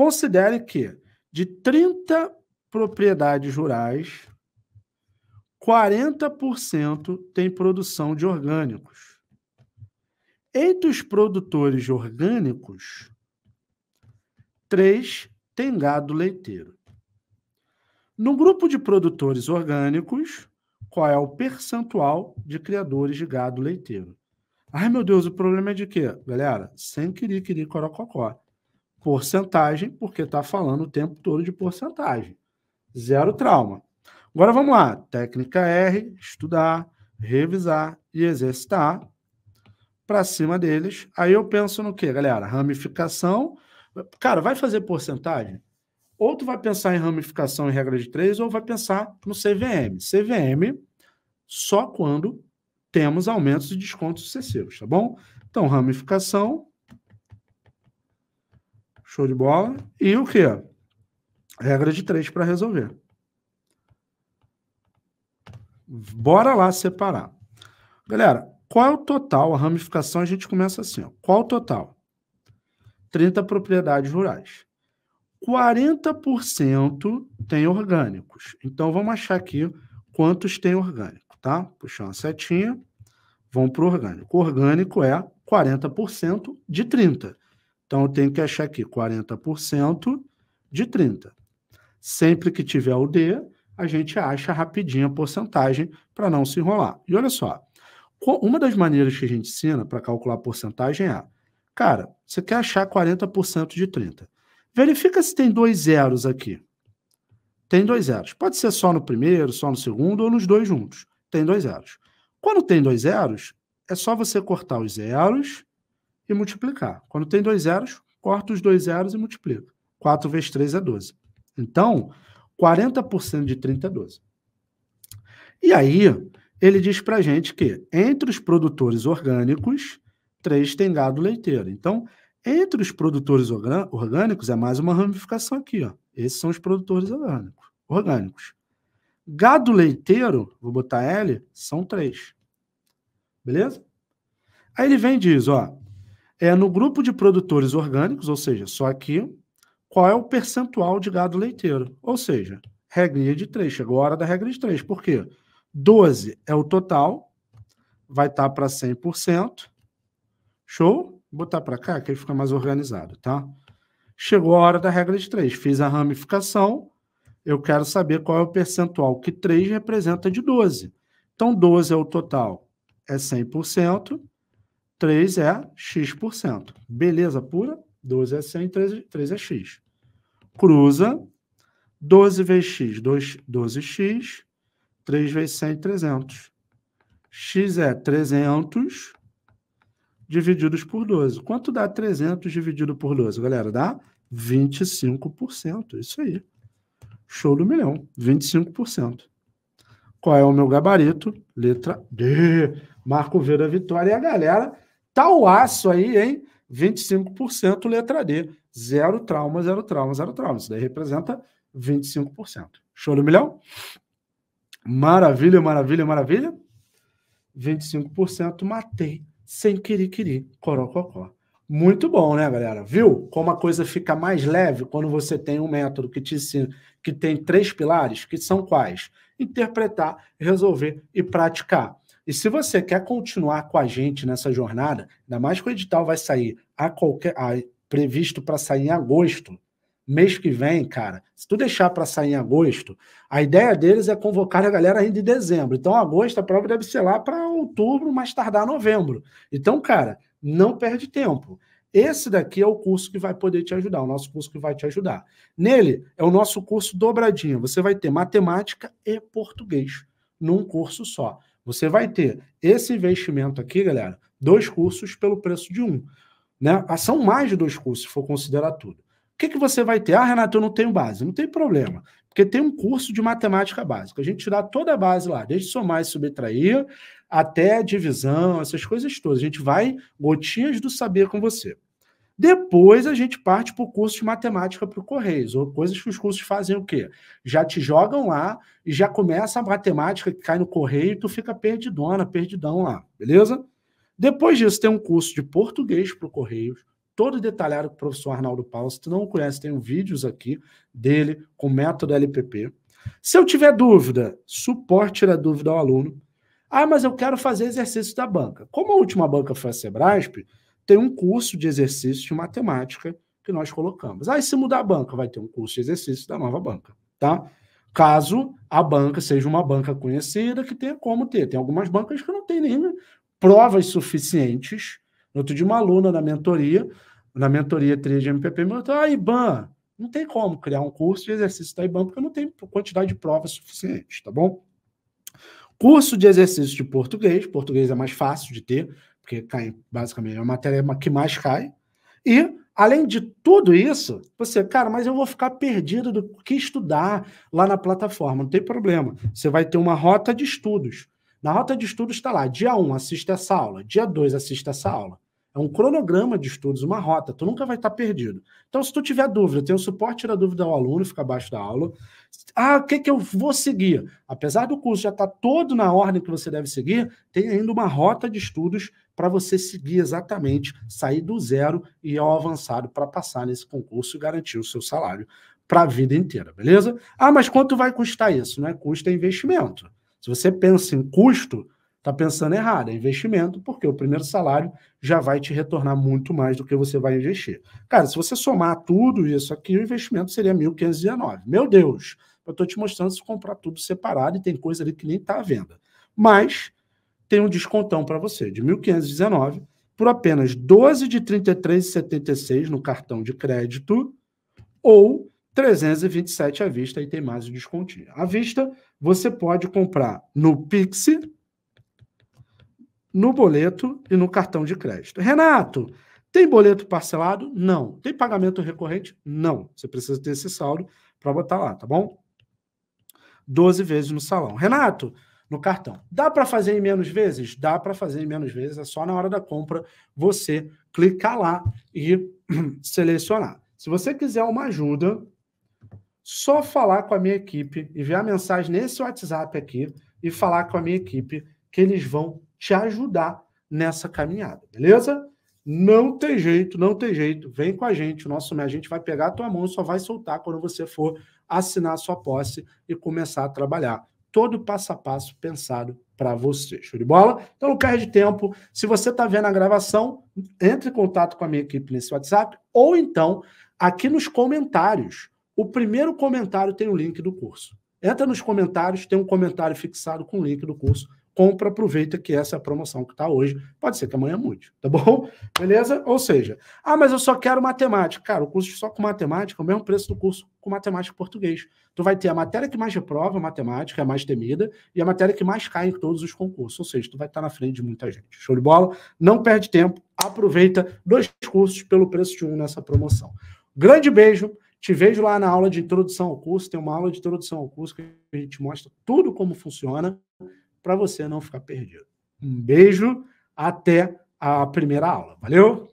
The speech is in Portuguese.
Considere que de 30 propriedades rurais, 40% tem produção de orgânicos. Entre os produtores orgânicos, 3 tem gado leiteiro. No grupo de produtores orgânicos, qual é o percentual de criadores de gado leiteiro? Ai, meu Deus, o problema é de quê? Galera, sem querer, querer, corococó porcentagem, porque está falando o tempo todo de porcentagem. Zero trauma. Agora vamos lá. Técnica R, estudar, revisar e exercitar para cima deles. Aí eu penso no que, galera? Ramificação. Cara, vai fazer porcentagem? Ou tu vai pensar em ramificação em regra de três, ou vai pensar no CVM. CVM só quando temos aumentos e descontos sucessivos, tá bom? Então, ramificação, Show de bola. E o que? Regra de três para resolver. Bora lá separar. Galera, qual é o total? A ramificação a gente começa assim. Ó. Qual o total? 30 propriedades rurais. 40% tem orgânicos. Então vamos achar aqui quantos tem orgânico, tá? Puxar uma setinha, vão para o orgânico. O orgânico é 40% de 30. Então, eu tenho que achar aqui 40% de 30. Sempre que tiver o D, a gente acha rapidinho a porcentagem para não se enrolar. E olha só, uma das maneiras que a gente ensina para calcular a porcentagem é, cara, você quer achar 40% de 30. Verifica se tem dois zeros aqui. Tem dois zeros. Pode ser só no primeiro, só no segundo ou nos dois juntos. Tem dois zeros. Quando tem dois zeros, é só você cortar os zeros e multiplicar. Quando tem dois zeros, corta os dois zeros e multiplica. 4 vezes 3 é 12. Então, 40% de 30 é 12. E aí, ele diz para gente que entre os produtores orgânicos, 3 tem gado leiteiro. Então, entre os produtores orgânicos, é mais uma ramificação aqui. Ó. Esses são os produtores orgânicos. orgânicos. Gado leiteiro, vou botar L, são 3. Beleza? Aí ele vem e diz, ó, é no grupo de produtores orgânicos, ou seja, só aqui, qual é o percentual de gado leiteiro. Ou seja, regrinha de 3, chegou a hora da regra de 3. Por quê? 12 é o total, vai estar tá para 100%. Show? Vou botar para cá, que ele fica mais organizado, tá? Chegou a hora da regra de 3. Fiz a ramificação, eu quero saber qual é o percentual que 3 representa de 12. Então, 12 é o total, é 100%. 3 é x%. Beleza pura? 12 é 100, 3, 3 é x. Cruza 12 vezes x, 2, 12x, 3 vezes 100, 300. x é 300 divididos por 12. Quanto dá 300 dividido por 12, galera? Dá 25%. Isso aí. Show do milhão. 25%. Qual é o meu gabarito? Letra D. Marco Vera Vitória. E a galera tal tá aço aí, hein? 25% letra D. Zero trauma, zero trauma, zero trauma. Isso daí representa 25%. Show do milhão? Maravilha, maravilha, maravilha. 25% matei sem querer, querer, corococó. Muito bom, né, galera? Viu como a coisa fica mais leve quando você tem um método que te ensina, que tem três pilares, que são quais? Interpretar, resolver e praticar. E se você quer continuar com a gente nessa jornada, ainda mais que o edital vai sair a qualquer a, previsto para sair em agosto, mês que vem, cara. Se tu deixar para sair em agosto, a ideia deles é convocar a galera ainda em dezembro. Então, agosto a prova deve ser lá para outubro, mais tardar novembro. Então, cara, não perde tempo. Esse daqui é o curso que vai poder te ajudar, o nosso curso que vai te ajudar. Nele é o nosso curso dobradinho. Você vai ter matemática e português num curso só. Você vai ter esse investimento aqui, galera, dois cursos pelo preço de um. Né? Ah, são mais de dois cursos, se for considerar tudo. O que, que você vai ter? Ah, Renato, eu não tenho base. Não tem problema, porque tem um curso de matemática básica. A gente dá toda a base lá, desde somar e subtrair até divisão, essas coisas todas. A gente vai gotinhas do saber com você. Depois a gente parte para o curso de matemática para o Correios, ou coisas que os cursos fazem o quê? Já te jogam lá e já começa a matemática que cai no Correio e tu fica perdidona, perdidão lá, beleza? Depois disso tem um curso de português para o Correios, todo detalhado com o professor Arnaldo Paulo. Se tu não conhece, tem vídeos aqui dele com o método LPP. Se eu tiver dúvida, suporte a dúvida ao aluno. Ah, mas eu quero fazer exercício da banca. Como a última banca foi a Sebrasp, tem um curso de exercício de matemática que nós colocamos. Aí, se mudar a banca, vai ter um curso de exercício da nova banca, tá? Caso a banca seja uma banca conhecida que tenha como ter. Tem algumas bancas que não tem nem provas suficientes. outro de uma aluna na mentoria, na mentoria 3 de MPP, me perguntou, ah, IBAN, não tem como criar um curso de exercício da IBAN, porque não tem quantidade de provas suficientes, tá bom? Curso de exercício de português, português é mais fácil de ter, porque cai basicamente é a matéria que mais cai. E, além de tudo isso, você, cara, mas eu vou ficar perdido do que estudar lá na plataforma, não tem problema. Você vai ter uma rota de estudos. Na rota de estudos está lá, dia 1, assista essa aula, dia 2, assista essa aula. É um cronograma de estudos, uma rota, tu nunca vai estar tá perdido. Então, se tu tiver dúvida, tem o suporte da dúvida ao aluno, fica abaixo da aula. Ah, o que, que eu vou seguir? Apesar do curso já estar tá todo na ordem que você deve seguir, tem ainda uma rota de estudos para você seguir exatamente, sair do zero e ao avançado para passar nesse concurso e garantir o seu salário para a vida inteira, beleza? Ah, mas quanto vai custar isso? Não é custo, é investimento. Se você pensa em custo, está pensando errado, é investimento, porque o primeiro salário já vai te retornar muito mais do que você vai investir. Cara, se você somar tudo isso aqui, o investimento seria 1.519. Meu Deus, eu estou te mostrando se comprar tudo separado e tem coisa ali que nem está à venda. Mas tem um descontão para você de 1.519 por apenas 12 de 33,76 no cartão de crédito ou 327 à vista e tem mais o descontinho. À vista, você pode comprar no Pix, no boleto e no cartão de crédito. Renato, tem boleto parcelado? Não. Tem pagamento recorrente? Não. Você precisa ter esse saldo para botar lá, tá bom? 12 vezes no salão. Renato, no cartão. Dá para fazer em menos vezes? Dá para fazer em menos vezes, é só na hora da compra você clicar lá e selecionar. Se você quiser uma ajuda, só falar com a minha equipe, enviar mensagem nesse WhatsApp aqui e falar com a minha equipe que eles vão te ajudar nessa caminhada, beleza? Não tem jeito, não tem jeito. Vem com a gente, o nosso a gente vai pegar a tua mão, só vai soltar quando você for assinar a sua posse e começar a trabalhar todo passo a passo pensado para você. Show de bola? Então não perde tempo. Se você está vendo a gravação, entre em contato com a minha equipe nesse WhatsApp ou então aqui nos comentários. O primeiro comentário tem o link do curso. Entra nos comentários, tem um comentário fixado com o link do curso compra, aproveita que essa é a promoção que está hoje. Pode ser que amanhã mude, tá bom? Beleza? Ou seja, ah, mas eu só quero matemática. Cara, o curso só com matemática é o mesmo preço do curso com matemática e português. Tu vai ter a matéria que mais reprova, a matemática, é mais temida, e a matéria que mais cai em todos os concursos. Ou seja, tu vai estar na frente de muita gente. Show de bola? Não perde tempo, aproveita dois cursos pelo preço de um nessa promoção. Grande beijo. Te vejo lá na aula de introdução ao curso. Tem uma aula de introdução ao curso que a gente mostra tudo como funciona para você não ficar perdido. Um beijo, até a primeira aula. Valeu!